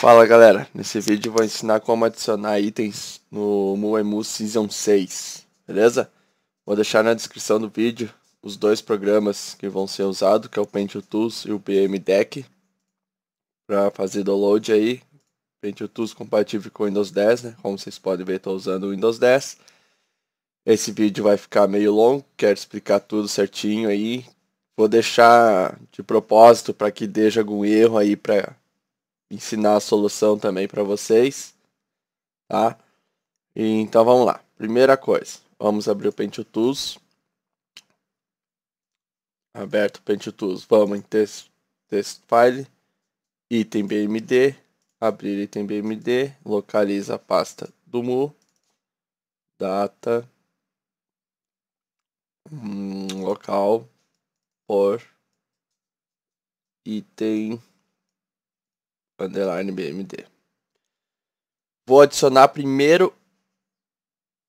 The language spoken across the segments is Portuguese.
Fala galera, nesse vídeo vou ensinar como adicionar itens no Muemu Season 6, beleza? Vou deixar na descrição do vídeo os dois programas que vão ser usados, que é o Paint Tools e o PM Deck, para fazer download aí. Paint Tools compatível com o Windows 10, né? Como vocês podem ver, estou usando o Windows 10. Esse vídeo vai ficar meio longo, quero explicar tudo certinho aí. Vou deixar de propósito para que deixe algum erro aí para ensinar a solução também para vocês, tá? E, então vamos lá. Primeira coisa, vamos abrir o Paint Tools. Aberto o Paint Tools, vamos em text, text file, item BMD, abrir item BMD, localiza a pasta do mu, data, hum, local, por, item underline BMD. Vou adicionar primeiro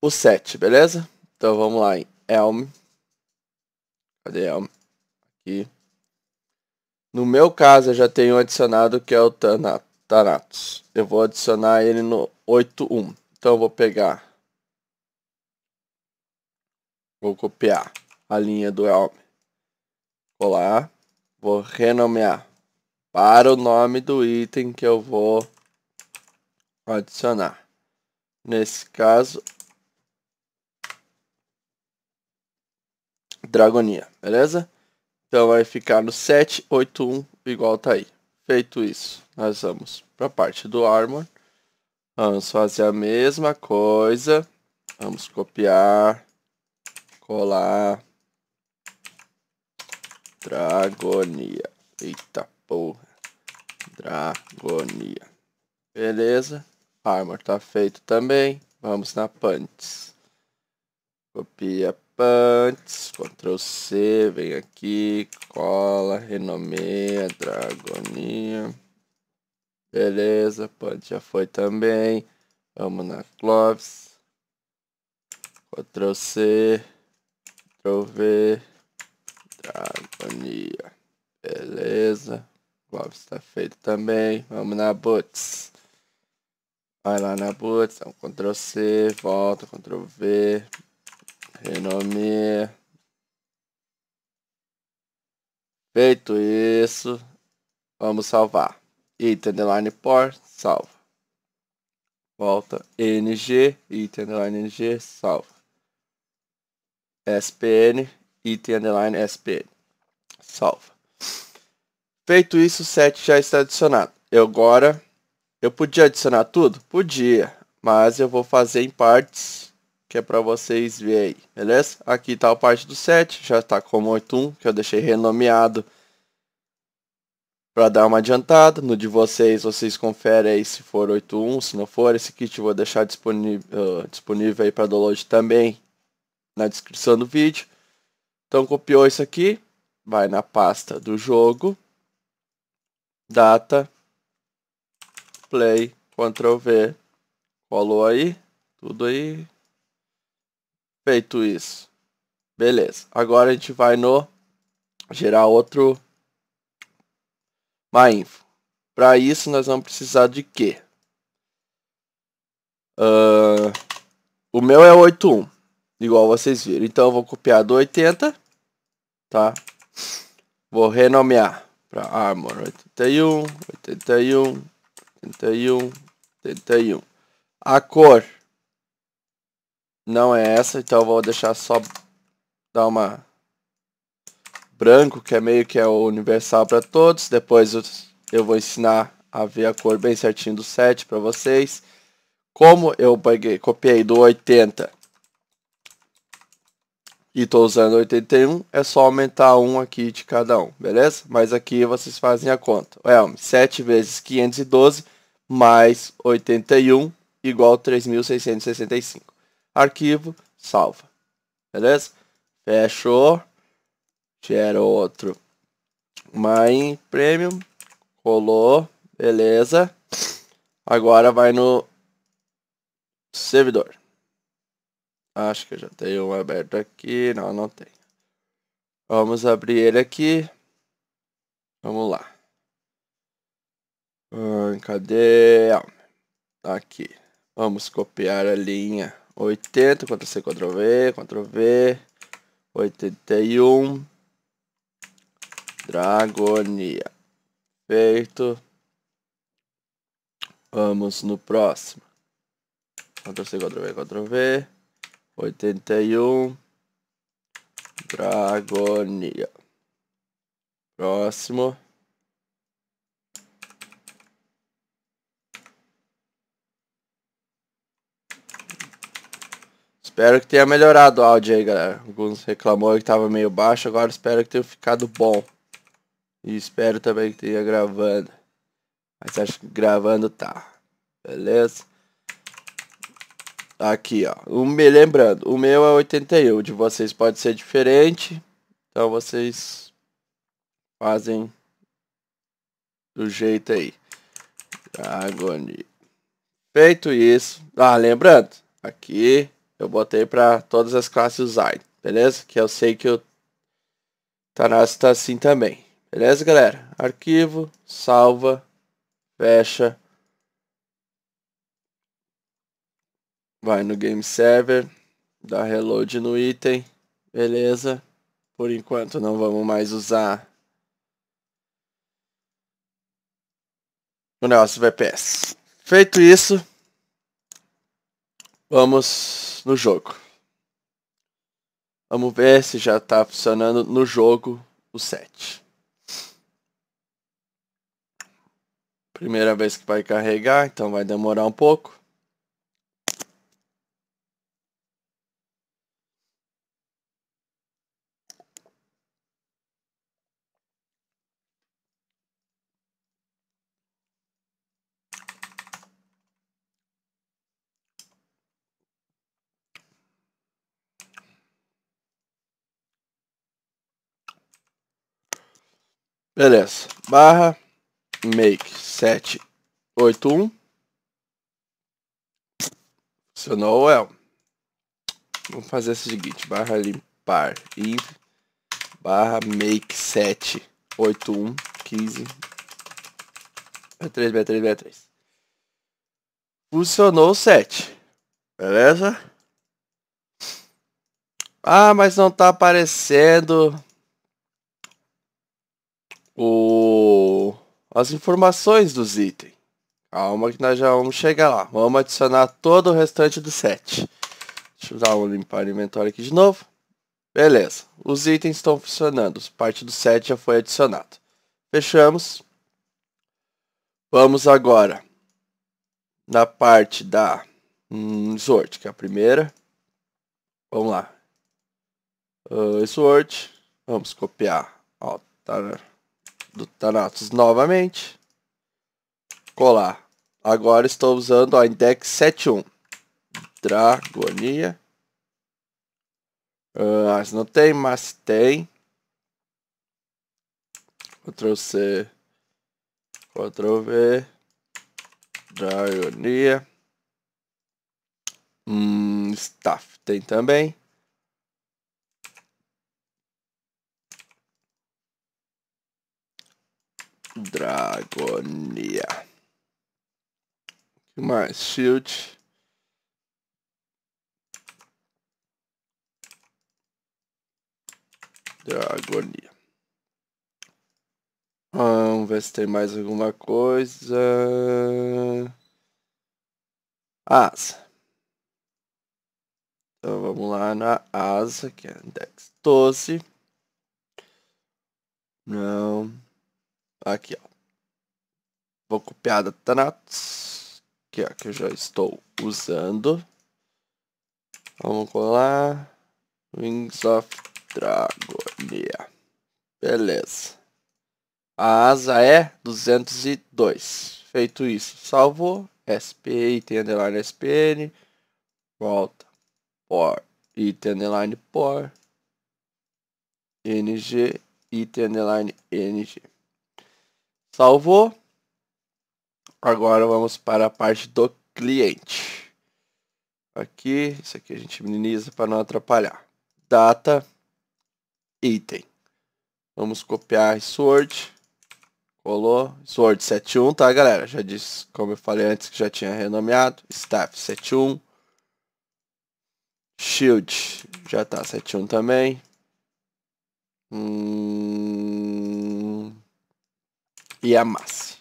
o set, beleza? Então vamos lá em Elm. Cadê Elm? Aqui. No meu caso eu já tenho adicionado que é o Thanatos. Eu vou adicionar ele no 8.1. Então eu vou pegar. Vou copiar a linha do Elm. Colar. Vou renomear para o nome do item que eu vou adicionar. Nesse caso, Dragonia, beleza? Então vai ficar no 781 igual tá aí. Feito isso, nós vamos para a parte do armor. Vamos fazer a mesma coisa. Vamos copiar, colar, Dragonia. Eita ou dragonia. Beleza. Armor tá feito também. Vamos na Pants. Copia Pants. Ctrl C. Vem aqui. Cola. Renomeia. Dragonia. Beleza. Pants já foi também. Vamos na Clovis. Ctrl C. Ctrl V. Dragonia. Beleza. Clóvis tá feito também. Vamos na Boots. Vai lá na Boots. Então, Ctrl C, volta, Ctrl V. renome. Feito isso, vamos salvar. Item underline port, salva. Volta, ng, item underline ng, salva. SPN, item underline SPN, salva. Feito isso, o set já está adicionado. Eu agora, eu podia adicionar tudo? Podia, mas eu vou fazer em partes, que é para vocês verem aí, beleza? Aqui está a parte do set já está como 81, que eu deixei renomeado para dar uma adiantada. No de vocês, vocês conferem aí se for 81, se não for, esse kit eu vou deixar disponível, uh, disponível aí para download também na descrição do vídeo. Então copiou isso aqui, vai na pasta do jogo, data play Ctrl V colou aí tudo aí feito isso beleza agora a gente vai no gerar outro myinfo para isso nós vamos precisar de que uh, ah, o meu é 81 igual vocês viram então eu vou copiar do 80 tá vou renomear para Armor, 81, 81, 81, 81. A cor não é essa, então eu vou deixar só dar uma branco, que é meio que é o universal para todos. Depois eu vou ensinar a ver a cor bem certinho do set para vocês. Como eu peguei, copiei do 80 e estou usando 81, é só aumentar um aqui de cada um, beleza? Mas aqui vocês fazem a conta. Elm, 7 vezes 512 mais 81 igual 3.665. Arquivo, salva. Beleza? Fechou. Gera outro. mine Premium. Colou. Beleza. Agora vai no servidor. Acho que eu já tenho um aberto aqui. Não, não tem. Vamos abrir ele aqui. Vamos lá. Hum, cadê? Ah, aqui. Vamos copiar a linha 80, Ctrl C, Ctrl V, Ctrl V, 81, Dragonia. Feito. Vamos no próximo. Ctrl C, Ctrl V, Ctrl V. 81 Dragonia. Próximo. Espero que tenha melhorado o áudio aí, galera. Alguns reclamou que tava meio baixo, agora espero que tenha ficado bom. E espero também que tenha gravando. Mas acho que gravando tá. Beleza? Aqui, ó. O, me lembrando, o meu é 81. O de vocês pode ser diferente. Então vocês fazem do jeito aí. agoni Feito isso. Ah, lembrando, aqui eu botei para todas as classes usar. beleza? Que eu sei que o Tanás tá assim também. Beleza, galera? Arquivo, salva, fecha. Vai no Game Server, dá reload no item, beleza. Por enquanto não vamos mais usar o nosso VPS. Feito isso, vamos no jogo. Vamos ver se já está funcionando no jogo o set. Primeira vez que vai carregar, então vai demorar um pouco. Beleza. Barra make 781. Funcionou well. Vamos fazer o seguinte, barra limpar e barra make 781 15 B3 B3 B3. Funcionou o 7. Beleza? Ah, mas não tá aparecendo o as informações dos itens. Calma que nós já vamos chegar lá. Vamos adicionar todo o restante do set. Deixa eu dar um limpar o inventário aqui de novo. Beleza, os itens estão funcionando, parte do set já foi adicionado. Fechamos. Vamos agora na parte da hum, Sword, que é a primeira. Vamos lá. Uh, ah, sword, vamos copiar. Ó, tá, do Thanatos novamente. Colar. Agora estou usando a Index 71. Dragonia. Uh, não tem, mas tem. Ctrl C. Ctrl V. Dragonia. Hum, staff tem também. Dragonia. que mais? Shield. Dragonia. Vamos ver se tem mais alguma coisa. Asa. Então vamos lá na asa, que é index 12. Não. Aqui, ó. Vou copiar da Thanatos, que, é que eu já estou usando. Vamos colar. Wings of Dragonia. Beleza. A asa é 202. Feito isso, salvo SP, item underline SPN. Volta. Por, item underline por. NG, item underline NG. Salvou. Agora vamos para a parte do cliente. Aqui, isso aqui a gente minimiza para não atrapalhar. Data, item. Vamos copiar Sword. Colou. Sword 71, tá galera? Já disse, como eu falei antes, que já tinha renomeado. Staff 71. Shield já tá 71 também. Hum e amasse.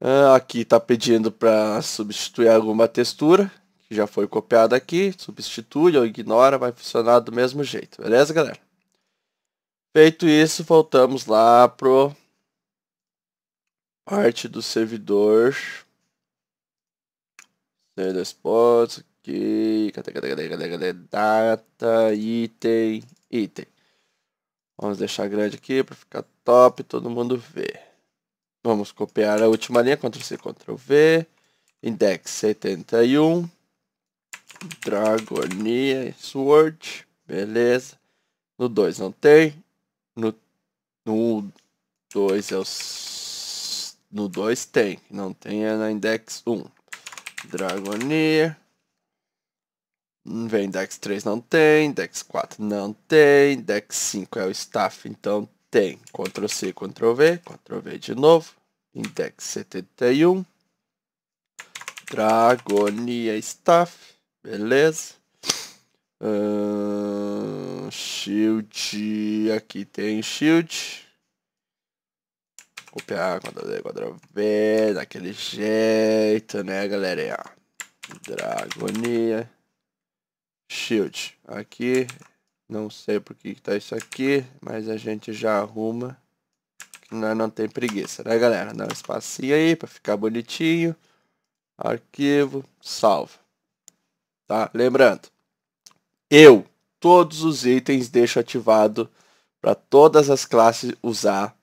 Ah, aqui está pedindo para substituir alguma textura, que já foi copiada aqui. Substitui ou ignora, vai funcionar do mesmo jeito. Beleza, galera? Feito isso, voltamos lá pro parte do servidor. Servidor spots aqui. Cadê, cadê, cadê, cadê, cadê? Data, item, item. Vamos deixar grande aqui para ficar top, todo mundo ver. Vamos copiar a última linha, Ctrl+C, Ctrl+V, Index 71, Dragonia Sword, beleza. No 2 não tem, no 2 é o... No 2 tem, não tem é na Index 1. Dragonia... Vem Dex 3 não tem, Dex 4 não tem, Dex 5 é o staff, então tem Ctrl C, Ctrl V, Ctrl V de novo, index 71, Dragonia Staff, beleza. Uh, shield, aqui tem shield. Copiar, Ctrl D, Ctrl V, daquele jeito, né, galera? Dragonia, shield, aqui não sei por que tá isso aqui, mas a gente já arruma. Que nós não tem preguiça, né, galera? Dá um espacinho aí para ficar bonitinho. Arquivo, salva. Tá? Lembrando, eu todos os itens deixo ativado para todas as classes usar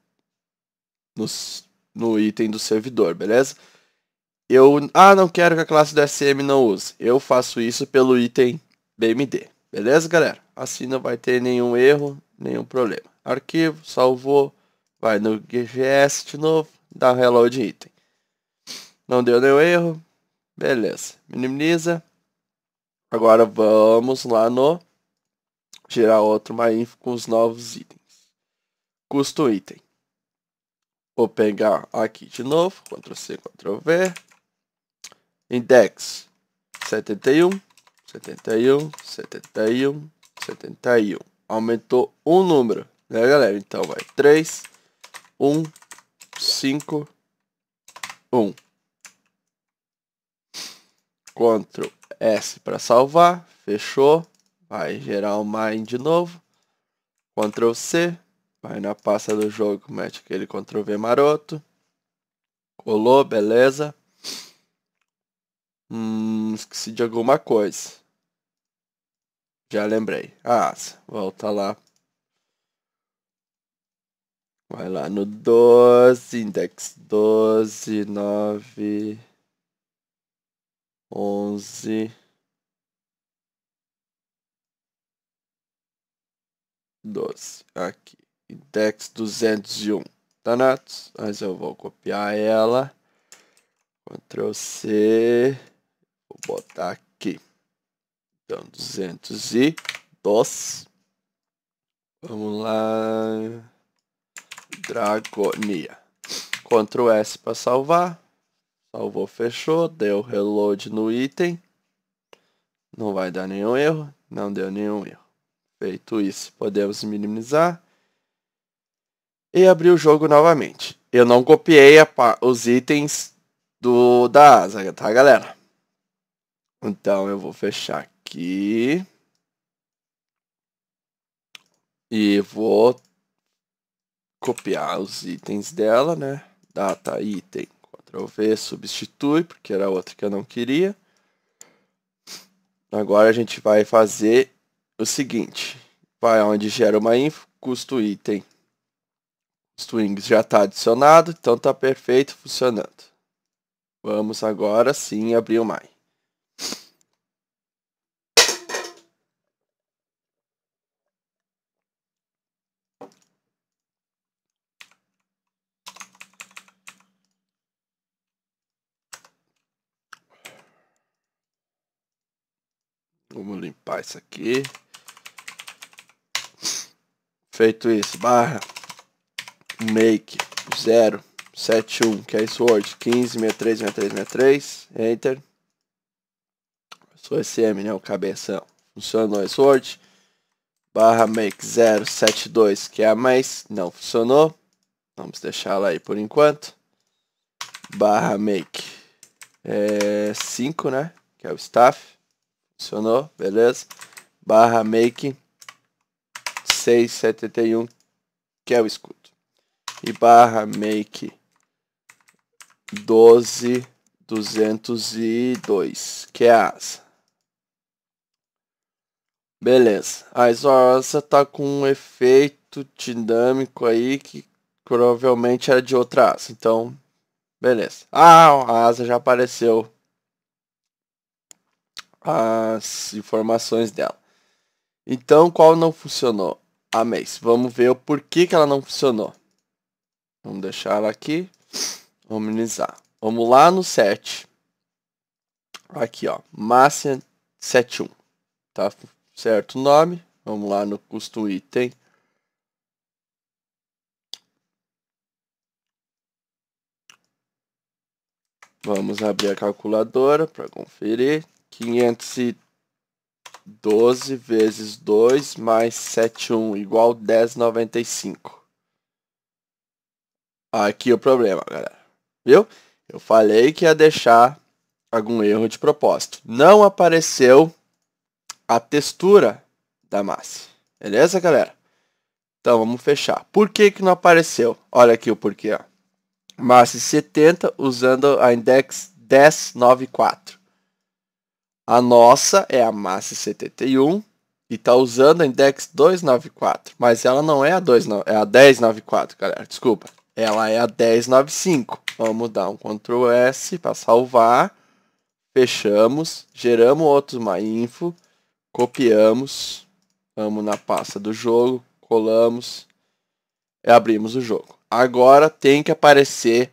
nos, no item do servidor, beleza? Eu, ah, não quero que a classe do SM não use. Eu faço isso pelo item BMD, beleza, galera? assim não vai ter nenhum erro, nenhum problema. Arquivo, salvou, vai no GGS de novo, dá reload item. Não deu nenhum erro, beleza, minimiza. Agora vamos lá no gerar outro MyInfo com os novos itens. Custo item. Vou pegar aqui de novo, Ctrl C, Ctrl V. Index 71, 71, 71, 71. Aumentou um número, né, galera? Então vai 3, 1, 5, 1. Ctrl S para salvar. Fechou. Vai gerar o Mine de novo. Ctrl C. Vai na pasta do jogo, mete aquele Ctrl V maroto. Colou, beleza. Hum, esqueci de alguma coisa. Já lembrei. Ah, volta lá. Vai lá no 12, index 12, 9, 11, doze Aqui, index 201. Danatos, mas eu vou copiar ela. Ctrl C, vou botar aqui. Então, 202. Vamos lá. Dragonia. Ctrl S para salvar. Salvou, fechou. Deu reload no item. Não vai dar nenhum erro. Não deu nenhum erro. Feito isso, podemos minimizar. E abrir o jogo novamente. Eu não copiei os itens do da asa, tá, galera? Então eu vou fechar aqui e vou copiar os itens dela, né? Data item, Ctrl V, substitui, porque era outra que eu não queria. Agora a gente vai fazer o seguinte, vai onde gera uma info, custo item. Strings já está adicionado, então está perfeito, funcionando. Vamos agora sim abrir o My. Vamos limpar isso aqui. Feito isso, barra make 071, que é isso word 15636363, enter. Sou SM, né, o cabeção. Funcionou esse word. Barra make 072, que é a mais, não funcionou. Vamos deixar ela aí por enquanto. Barra make é, 5, né, que é o staff Adicionou, beleza? Barra make 671, que é o escudo. E barra make 12202, que é a asa. Beleza. A asa tá com um efeito dinâmico aí que provavelmente era de outra asa. Então, beleza. Ah, a asa já apareceu as informações dela. Então, qual não funcionou? A Mace. Vamos ver o porquê que ela não funcionou. Vamos deixar ela aqui. Vamos Vamos lá no 7. Aqui, ó. Massian 71. Tá certo o nome. Vamos lá no custo item. Vamos abrir a calculadora para conferir. 512 vezes 2 mais 71 igual 10,95. Aqui é o problema, galera. Viu? Eu falei que ia deixar algum erro de propósito. Não apareceu a textura da massa. Beleza, galera? Então, vamos fechar. Por que, que não apareceu? Olha aqui o porquê. Ó. Massa 70 usando a index 1094. A nossa é a massa 71 e tá usando a index 294, mas ela não é a 2, é a 1094, galera, desculpa. Ela é a 1095. Vamos dar um Ctrl S para salvar. Fechamos, geramos outro MyInfo, info, copiamos, vamos na pasta do jogo, colamos e abrimos o jogo. Agora tem que aparecer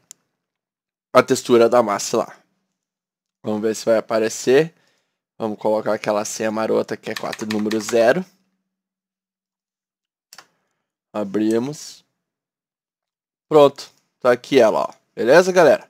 a textura da massa lá. Vamos ver se vai aparecer. Vamos colocar aquela senha marota que é 4 número 0. Abrimos. Pronto. Tá aqui ela, ó. Beleza, galera?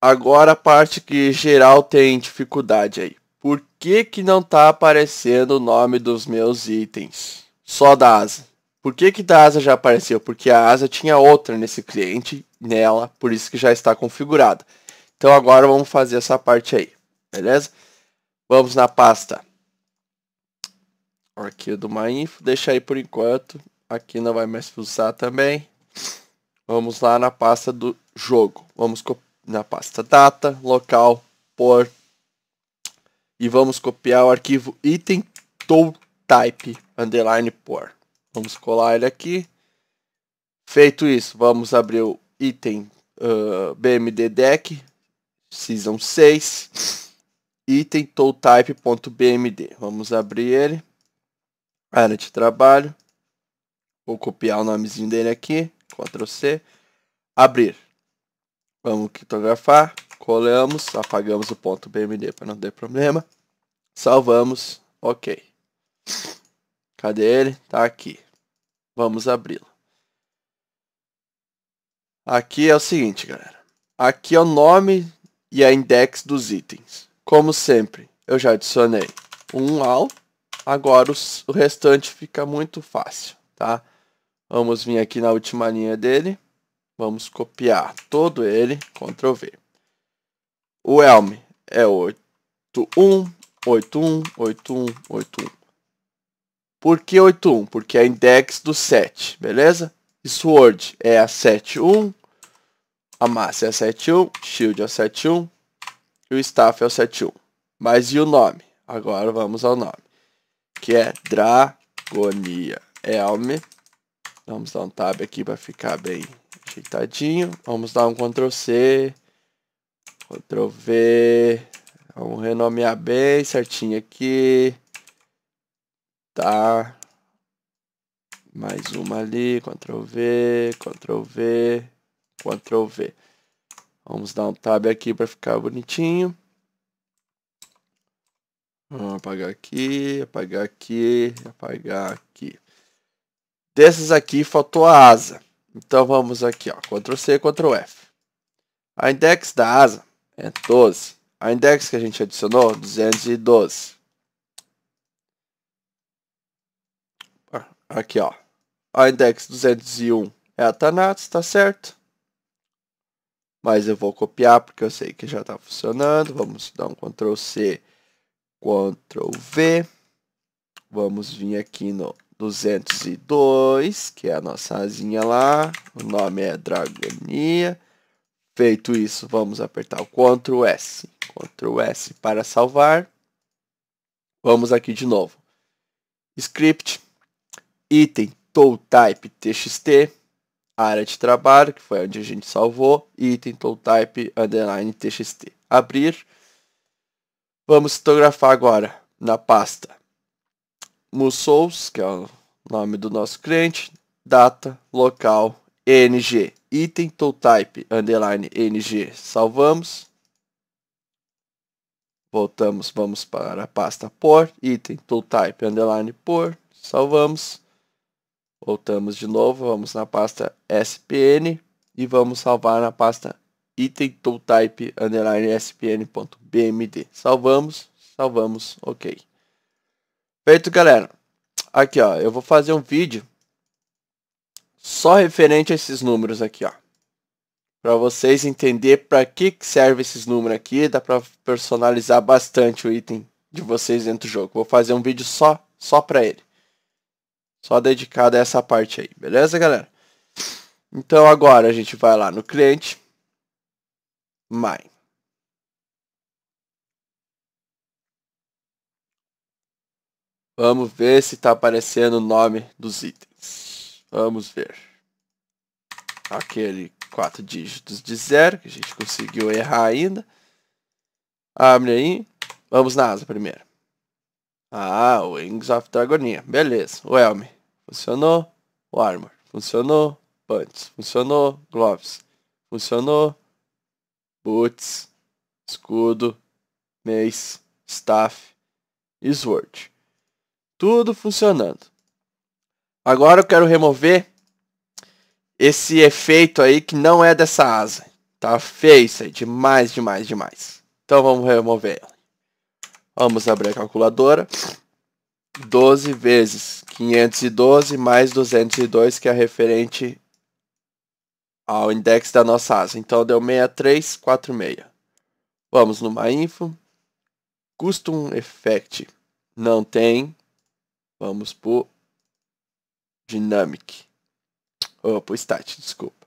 Agora a parte que geral tem dificuldade aí. Por que que não tá aparecendo o nome dos meus itens? Só da asa. Por que que da asa já apareceu? Porque a asa tinha outra nesse cliente, nela, por isso que já está configurada. Então agora vamos fazer essa parte aí, beleza? Vamos na pasta. Arquivo do MyInfo. Deixa aí por enquanto. Aqui não vai mais usar também. Vamos lá na pasta do jogo. Vamos na pasta data, local, por. E vamos copiar o arquivo item type underline por. Vamos colar ele aqui. Feito isso, vamos abrir o item uh, BMD deck season 6 item tooltype.bmd. Vamos abrir ele. Área de trabalho. Vou copiar o nomezinho dele aqui. Ctrl C. Abrir. Vamos criptografar. Colamos. Apagamos o ponto .bmd para não ter problema. Salvamos. Ok. Cadê ele? Tá aqui. Vamos abri-lo. Aqui é o seguinte, galera. Aqui é o nome e a index dos itens. Como sempre, eu já adicionei um ao. Agora o restante fica muito fácil, tá? Vamos vir aqui na última linha dele. Vamos copiar todo ele, Ctrl V. O Elm é 81, 81, 81, 81. Por que 81? Porque é index do 7, beleza? Sword é a 71, a massa é a 71, shield é a 71, e o staff é o 71. Mas e o nome? Agora vamos ao nome. Que é Dragonia é, Elm. Vamos dar um tab aqui para ficar bem ajeitadinho. Vamos dar um Ctrl C. Ctrl V. Vamos renomear bem certinho aqui. Tá. Mais uma ali. Ctrl V. Ctrl V. Ctrl V. Vamos dar um tab aqui para ficar bonitinho. Vamos apagar aqui, apagar aqui, apagar aqui. Desses aqui faltou a asa. Então vamos aqui, ó, Ctrl C, Ctrl F. A index da asa é 12. A index que a gente adicionou, 212. Aqui, ó. A index 201 é a Thanatos, tá certo? mas eu vou copiar porque eu sei que já está funcionando. Vamos dar um Ctrl C, Ctrl V. Vamos vir aqui no 202, que é a nossa asinha lá. O nome é Dragonia. Feito isso, vamos apertar o Ctrl S. Ctrl S para salvar. Vamos aqui de novo. Script, item, tool type, txt área de trabalho, que foi onde a gente salvou, e item type underline txt. Abrir. Vamos fotografar agora na pasta Musouls, que é o nome do nosso cliente, data, local, ng, item type underline ng, salvamos. Voltamos, vamos para a pasta por, item tooltype underline por, salvamos Voltamos de novo, vamos na pasta SPN e vamos salvar na pasta item tooltype underline spn.bmd. Salvamos, salvamos, ok. Feito, galera. Aqui, ó, eu vou fazer um vídeo só referente a esses números aqui, ó. Para vocês entender para que, que serve esses números aqui, dá para personalizar bastante o item de vocês dentro do jogo. Vou fazer um vídeo só, só para ele. Só dedicada a essa parte aí, beleza, galera? Então agora a gente vai lá no cliente. My. Vamos ver se está aparecendo o nome dos itens. Vamos ver. Aquele quatro dígitos de zero que a gente conseguiu errar ainda. Abre aí. Vamos na asa primeiro. Ah, Wings of Dragonia. Beleza. O Elme. Funcionou o armor. Funcionou pants. Funcionou gloves. Funcionou boots, escudo, mace, staff e sword. Tudo funcionando. Agora eu quero remover esse efeito aí que não é dessa asa. Tá feio isso aí, demais, demais, demais. Então vamos remover ela. Vamos abrir a calculadora. 12 vezes 512 mais 202, que é referente ao index da nossa asa. Então deu 6346. Vamos numa info. Custom effect não tem. Vamos por dynamic. Ou oh, por stat, desculpa.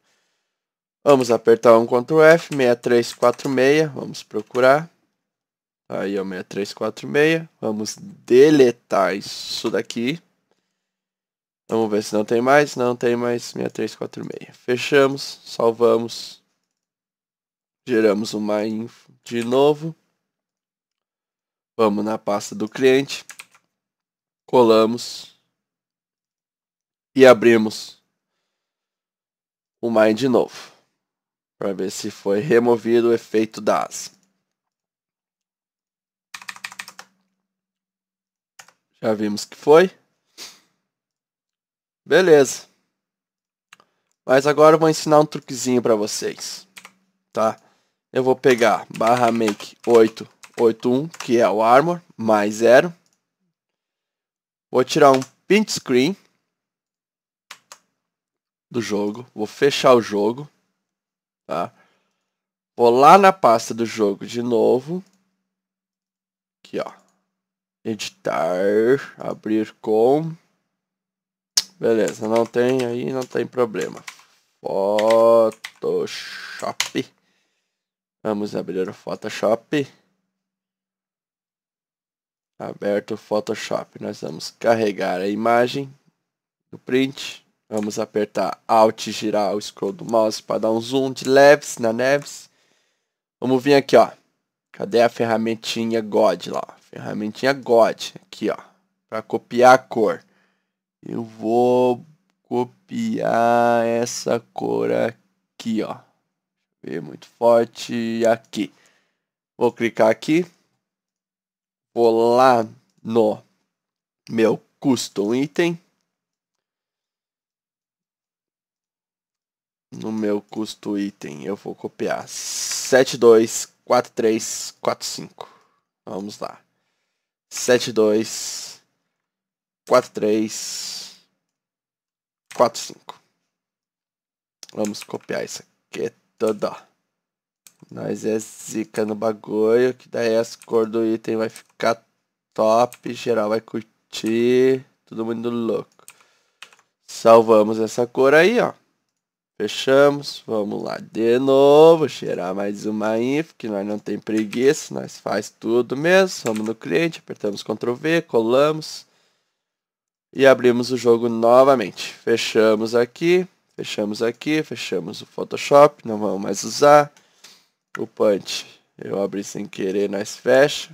Vamos apertar um Ctrl F, 6346, vamos procurar. Aí é o 6346. Vamos deletar isso daqui. Vamos ver se não tem mais. Não tem mais 6346. Fechamos. Salvamos. Geramos uma info de novo. Vamos na pasta do cliente. Colamos. E abrimos o Mind de novo. Para ver se foi removido o efeito da Já vimos que foi. Beleza. Mas agora eu vou ensinar um truquezinho para vocês. Tá? Eu vou pegar barra make 881, que é o armor, mais zero. Vou tirar um pinch screen do jogo. Vou fechar o jogo. Tá? Vou lá na pasta do jogo de novo. Aqui, ó editar, abrir com. Beleza, não tem aí, não tem problema. Photoshop. Vamos abrir o Photoshop. Aberto o Photoshop. Nós vamos carregar a imagem do print. Vamos apertar Alt e girar o scroll do mouse para dar um zoom de leves na neves. Vamos vir aqui, ó. Cadê a ferramentinha God lá? ferramentinha God, aqui ó, para copiar a cor. Eu vou copiar essa cor aqui ó, ver muito forte aqui. Vou clicar aqui, vou lá no meu custom item. No meu custo item, eu vou copiar 724345. Vamos lá sete dois quatro três quatro cinco Vamos copiar isso aqui toda. Nós é zica no bagulho, que daí as cores do item vai ficar top, geral vai curtir, todo mundo louco. Salvamos essa cor aí, ó. Fechamos, vamos lá de novo, cheirar mais uma info, que nós não tem preguiça, nós faz tudo mesmo, vamos no cliente, apertamos Ctrl V, colamos e abrimos o jogo novamente. Fechamos aqui, fechamos aqui, fechamos o Photoshop, não vamos mais usar. O Punch, eu abri sem querer, nós fecha.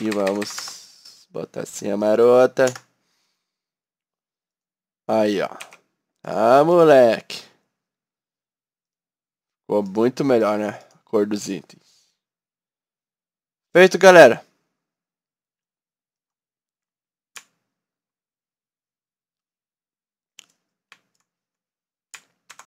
E vamos botar assim a marota. Aí, ó. Ah, moleque. Ficou muito melhor, né? A cor dos itens. Feito, galera.